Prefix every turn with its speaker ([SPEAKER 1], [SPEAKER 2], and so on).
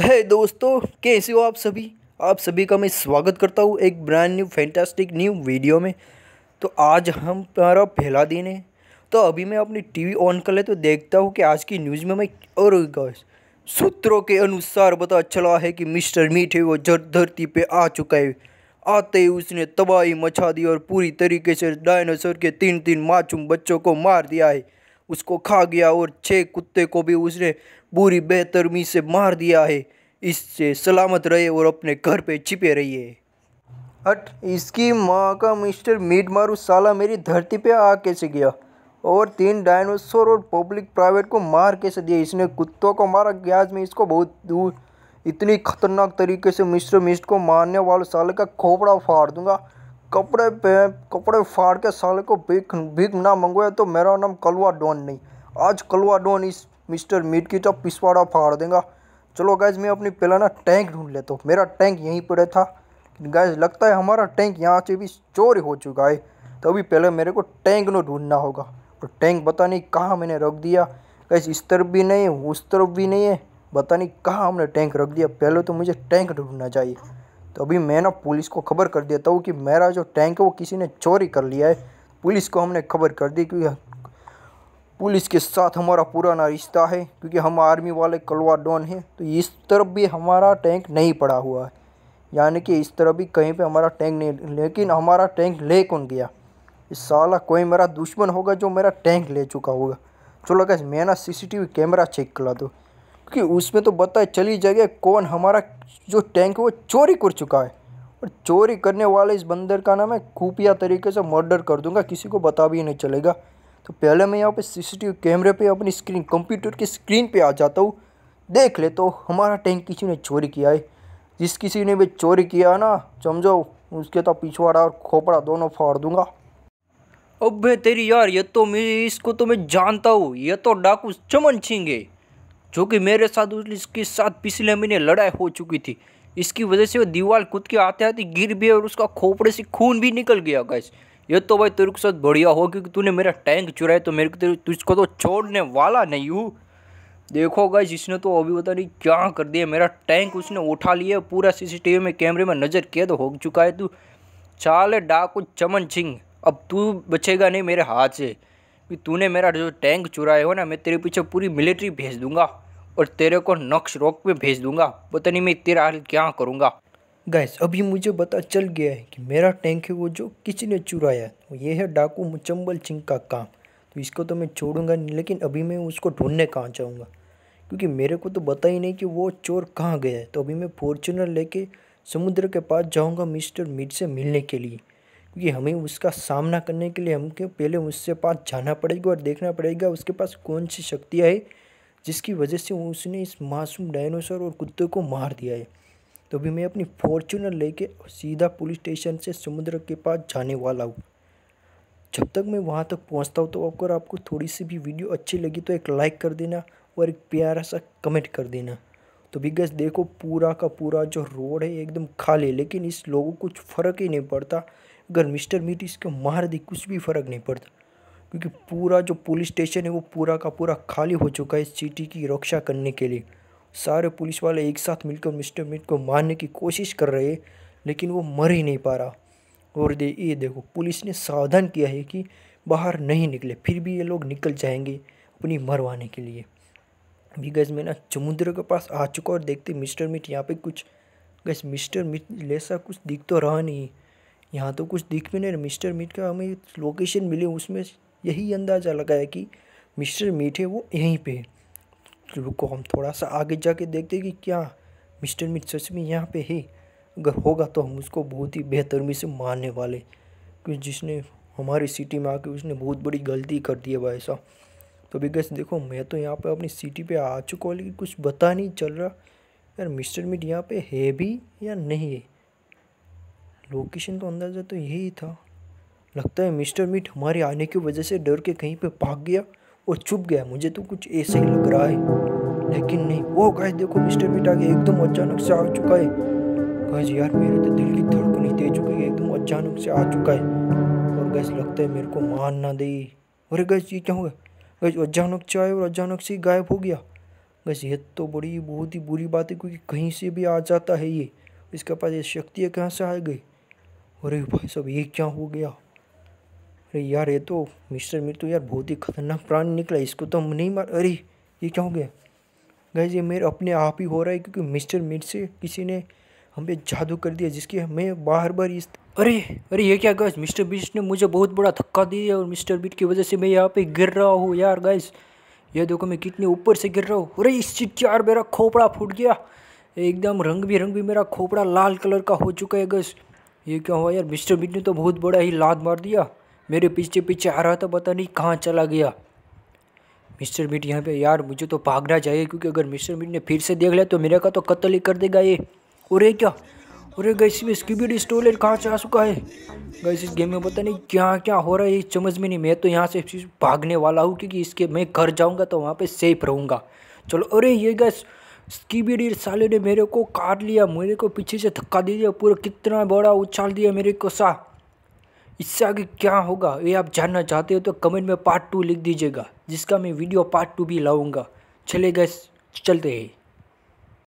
[SPEAKER 1] है दोस्तों कैसे हो आप सभी आप सभी का मैं स्वागत करता हूँ एक brand new fantastic new video में तो आज हम हमारा पहला दिन है तो अभी मैं अपनी टीवी ऑन कर ले तो देखता हूँ कि आज की न्यूज़ में मैं और सूत्रों के अनुसार बता चला है कि मिस्टर मीठे वो धरती पे आ चुका है आते ही उसने तबाही मचा दी और पूरी तरीके से डायनासोर के तीन तीन मासूम बच्चों को मार दिया है उसको खा गया और छः कुत्ते को भी उसने बुरी बेहतरमी से मार दिया है इससे सलामत रहे और अपने घर पे छिपे रहिए हट इसकी माँ का मिस्टर मीट मारू साला मेरी धरती पे आ कैसे गया और तीन डायनासोर और पब्लिक प्राइवेट को मार कैसे दिया इसने कुत्तों को मारा गयाज में इसको बहुत दूर इतनी खतरनाक तरीके से मिस्टर मिस्ट को मारने वाले साले का खोपड़ा फाड़ दूंगा कपड़े पे कपड़े फाड़ के साले को भीख भीख ना मंगवाए तो मेरा नाम कलवा डॉन नहीं आज कलवा डॉन इस मिस्टर मिट की तो पिछवाड़ा फाड़ देगा चलो गैज मैं अपनी पहला ना टैंक ढूंढ लेता हूँ मेरा टैंक यहीं पड़े था गैज लगता है हमारा टैंक यहाँ से भी चोरी हो चुका है तो अभी पहले मेरे को टैंक नो ढूंढना होगा और टैंक पता नहीं कहाँ मैंने रख दिया गैस इस तरफ भी नहीं है उस तरफ भी नहीं है पता नहीं कहाँ हमने टैंक रख दिया पहले तो मुझे टैंक ढूंढना चाहिए तो अभी मैं ना पुलिस को खबर कर देता हूँ कि मेरा जो टैंक है वो किसी ने चोरी कर लिया है पुलिस को हमने खबर कर दी क्योंकि पुलिस के साथ हमारा पुराना रिश्ता है क्योंकि हम आर्मी वाले कलवा डॉन हैं तो इस तरफ भी हमारा टैंक नहीं पड़ा हुआ है यानी कि इस तरफ भी कहीं पे हमारा टैंक नहीं लेकिन हमारा टैंक ले कौन गया इस साला कोई मेरा दुश्मन होगा जो मेरा टैंक ले चुका होगा चलो गैस मैं ना सी कैमरा चेक करा दो क्योंकि उसमें तो बता चली जाएगा कौन हमारा जो टैंक है वो चोरी कर चुका है और चोरी करने वाले इस बंदर का नाम है खुफिया तरीके से मर्डर कर दूंगा किसी को बता भी नहीं चलेगा तो पहले मैं यहाँ पे सीसीटीवी कैमरे पे अपनी स्क्रीन कंप्यूटर की स्क्रीन पे आ जाता हूँ देख ले तो हमारा टैंक किसी ने चोरी किया है जिस किसी ने भी चोरी किया ना समझो उसके तो पिछवाड़ा और खोपड़ा दोनों फाड़ दूंगा अब तेरी यार ये तो मैं इसको तो मैं जानता हूँ ये तो डाकू चमन छिंगे जो कि मेरे साथ उसके साथ पिछले महीने लड़ाई हो चुकी थी इसकी वजह से वो दीवार कूद के आते आते गिर भी और उसका खोपड़े से खून भी निकल गया गैस ये तो भाई तेरे के साथ बढ़िया हो क्योंकि तूने मेरा टैंक चुराया तो मेरे को तुझको तो छोड़ने वाला नहीं हूँ देखो गैस इसने तो अभी पता नहीं क्या कर दिया मेरा टैंक उसने उठा लिया पूरा सीसीटीवी में कैमरे में नज़र कैद तो हो चुका है तू चाल डाकू चमन सिंह अब तू बचेगा नहीं मेरे हाथ से कि तूने मेरा जो टैंक चुराया हो ना मैं तेरे पीछे पूरी मिलिट्री भेज दूंगा और तेरे को नक्श रोक में भेज दूंगा पता नहीं मैं तेरा हाल क्या करूँगा गैस अभी मुझे पता चल गया है कि मेरा टैंक है वो जो किसी ने चुराया तो ये है डाकू मुचंबल सिंह का काम तो इसको तो मैं छोड़ूंगा नहीं लेकिन अभी मैं उसको ढूंढने कहाँ जाऊँगा क्योंकि मेरे को तो पता ही नहीं कि वो चोर कहाँ गया है तो अभी मैं फॉर्चुनर लेके समुद्र के पास जाऊँगा मिस्टर मिट से मिलने के लिए क्योंकि हमें उसका सामना करने के लिए हमको पहले उसके पास जाना पड़ेगा और देखना पड़ेगा उसके पास कौन सी शक्तियाँ है जिसकी वजह से उसने इस मासूम डायनोसर और कुत्ते को मार दिया है तो भी मैं अपनी फॉर्चूनर लेके सीधा पुलिस स्टेशन से समुद्र के पास जाने वाला हूँ जब तक मैं वहाँ तक पहुँचता हूँ तो अगर आपको थोड़ी सी भी वीडियो अच्छी लगी तो एक लाइक कर देना और एक प्यारा सा कमेंट कर देना तो गैस देखो पूरा का पूरा जो रोड है एकदम खाली लेकिन इस लोगों को कुछ फ़र्क ही नहीं पड़ता अगर मिस्टर मीट इसको मार दी कुछ भी फ़र्क नहीं पड़ता क्योंकि पूरा जो पुलिस स्टेशन है वो पूरा का पूरा खाली हो चुका है सिटी की रक्षा करने के लिए सारे पुलिस वाले एक साथ मिलकर मिस्टर मीट को मारने की कोशिश कर रहे लेकिन वो मर ही नहीं पा रहा और दे ये देखो पुलिस ने सावधान किया है कि बाहर नहीं निकले फिर भी ये लोग निकल जाएंगे अपनी मरवाने के लिए अभी गैस मैं ना समुद्र के पास आ चुका और देखते मिस्टर मीट यहाँ पे कुछ गैस मिस्टर मीट जैसा कुछ दिख तो रहा नहीं यहाँ तो कुछ दिख भी नहीं रहा मिस्टर मीट का हमें लोकेशन मिले उसमें यही अंदाज़ा लगाया कि मिस्टर मीट है वो यहीं पे तो रुको हम थोड़ा सा आगे जाके देखते कि क्या मिस्टर मीट सच में यहाँ पे है अगर होगा तो हम उसको बहुत ही बेहतरमी से मारने वाले क्योंकि जिसने हमारी सिटी में आके उसने बहुत बड़ी गलती कर दी है भाई साहब तो भी गैस देखो मैं तो यहाँ पे अपनी सिटी पे आ चुका हूँ लेकिन कुछ पता नहीं चल रहा यार मिस्टर मीट यहाँ पे है भी या नहीं है लोकेशन तो अंदाज़ा तो यही था लगता है मिस्टर मीट हमारे आने की वजह से डर के कहीं पे भाग गया और छुप गया मुझे तो कुछ ऐसे ही लग रहा है लेकिन नहीं वो गाय देखो मिस्टर मीट आगे एकदम अचानक से आ चुका है गैस यार मेरे तो दिल की धड़कन ही दे चुकी है एकदम अचानक से आ चुका है और गैस लगता है मेरे को मान ना दे अरे गैस ये क्या हो गया गैस अचानक से आए और अचानक से गायब हो गया गैस ये तो बड़ी बहुत ही बुरी बात है क्योंकि कहीं से भी आ जाता है ये इसके पास ये शक्ति कहाँ से आ गई अरे भाई साहब ये क्या हो गया अरे यार ये तो मिस्टर मिर तो यार बहुत ही खतरनाक प्राणी निकला इसको तो हम नहीं मार अरे ये क्या हो गया गैस ये मेरे अपने आप ही हो रहा है क्योंकि मिस्टर मिर से किसी ने हम पे जादू कर दिया जिसकी हमें बार बार इस अरे अरे ये क्या गैस मिस्टर बीट ने मुझे बहुत बड़ा धक्का दिया और मिस्टर बीट की वजह से मैं यहाँ पे गिर रहा हूँ यार गैस ये देखो मैं कितने ऊपर से गिर रहा हूँ अरे इस यार मेरा खोपड़ा फूट गया एकदम रंग भी रंग भी मेरा खोपड़ा लाल कलर का हो चुका है गैस ये क्या हुआ यार मिस्टर ने तो बहुत बड़ा ही लात मार दिया मेरे पीछे पीछे आ रहा था पता नहीं कहाँ चला गया मिस्टर बिट यहाँ पे यार मुझे तो भागना चाहिए क्योंकि अगर मिस्टर बिट ने फिर से देख लिया तो मेरे का तो कत्ल ही कर देगा ये और ये क्या अरे गैस में स्कीबिड स्टोलेट कहाँ से आ चुका है गैस इस गेम में पता नहीं क्या क्या हो रहा है ये समझ में नहीं मैं तो यहाँ से भागने वाला हूँ क्योंकि इसके मैं घर जाऊँगा तो वहाँ पर सेफ रहूँगा चलो अरे ये गैस इसकी भी साले ने मेरे को काट लिया मेरे को पीछे से धक्का दे दिया पूरा कितना बड़ा उछाल दिया मेरे को सा इससे आगे क्या होगा ये आप जानना चाहते हो तो कमेंट में पार्ट टू लिख दीजिएगा जिसका मैं वीडियो पार्ट टू भी लाऊंगा चले गए चलते हैं